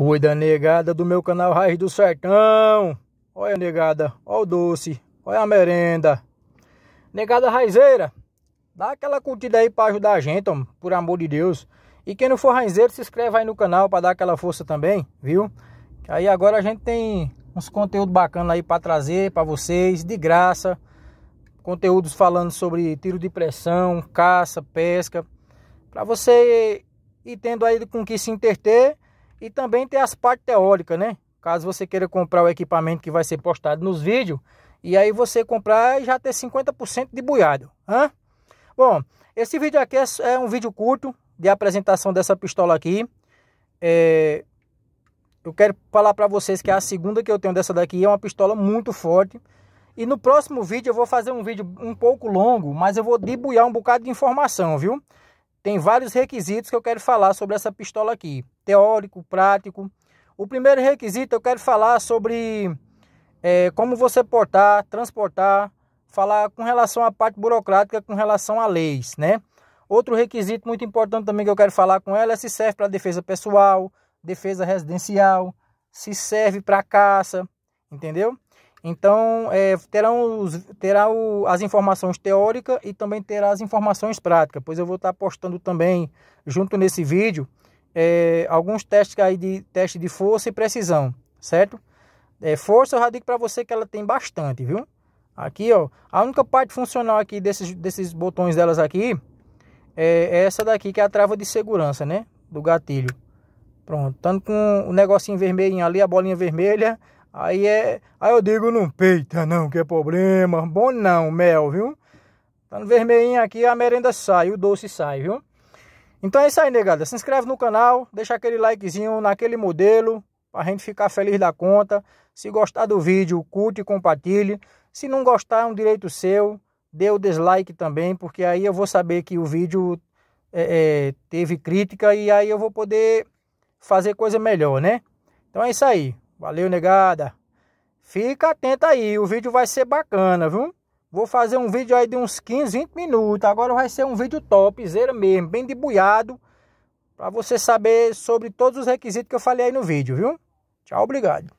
Cuida, negada, do meu canal Raiz do Sertão. Olha, negada, olha o doce, olha a merenda. Negada raizeira, dá aquela curtida aí para ajudar a gente, por amor de Deus. E quem não for raizeiro, se inscreve aí no canal para dar aquela força também, viu? Aí agora a gente tem uns conteúdos bacanas aí para trazer para vocês, de graça. Conteúdos falando sobre tiro de pressão, caça, pesca. Para você ir tendo aí com que se interter e também tem as partes teóricas, né? Caso você queira comprar o equipamento que vai ser postado nos vídeos, e aí você comprar e já ter 50% de buiado. Hã? Bom, esse vídeo aqui é, é um vídeo curto de apresentação dessa pistola aqui. É... Eu quero falar para vocês que a segunda que eu tenho dessa daqui é uma pistola muito forte. E no próximo vídeo eu vou fazer um vídeo um pouco longo, mas eu vou debulhar um bocado de informação, viu? Tem vários requisitos que eu quero falar sobre essa pistola aqui teórico, prático. O primeiro requisito eu quero falar sobre é, como você portar, transportar, falar com relação à parte burocrática, com relação a leis, né? Outro requisito muito importante também que eu quero falar com ela é se serve para defesa pessoal, defesa residencial, se serve para caça, entendeu? Então, é, terão os, terá as informações teóricas e também terá as informações práticas, pois eu vou estar postando também, junto nesse vídeo, é, alguns testes aí de teste de força e precisão, certo? É, força eu já digo para você que ela tem bastante, viu? Aqui, ó, a única parte funcional aqui desses, desses botões delas aqui é, é essa daqui que é a trava de segurança, né? Do gatilho. Pronto, tanto com o negocinho vermelhinho ali, a bolinha vermelha, aí é... Aí eu digo, não peita não, que é problema. Bom não, mel, viu? Tá no vermelhinho aqui, a merenda sai, o doce sai, viu? Então é isso aí, negada. Se inscreve no canal, deixa aquele likezinho naquele modelo para a gente ficar feliz da conta. Se gostar do vídeo, curte e compartilhe. Se não gostar, é um direito seu. Dê o dislike também, porque aí eu vou saber que o vídeo é, é, teve crítica e aí eu vou poder fazer coisa melhor, né? Então é isso aí. Valeu, negada. Fica atenta aí, o vídeo vai ser bacana, viu? Vou fazer um vídeo aí de uns 15, 20 minutos. Agora vai ser um vídeo topzera mesmo, bem debulhado. Para você saber sobre todos os requisitos que eu falei aí no vídeo, viu? Tchau, obrigado.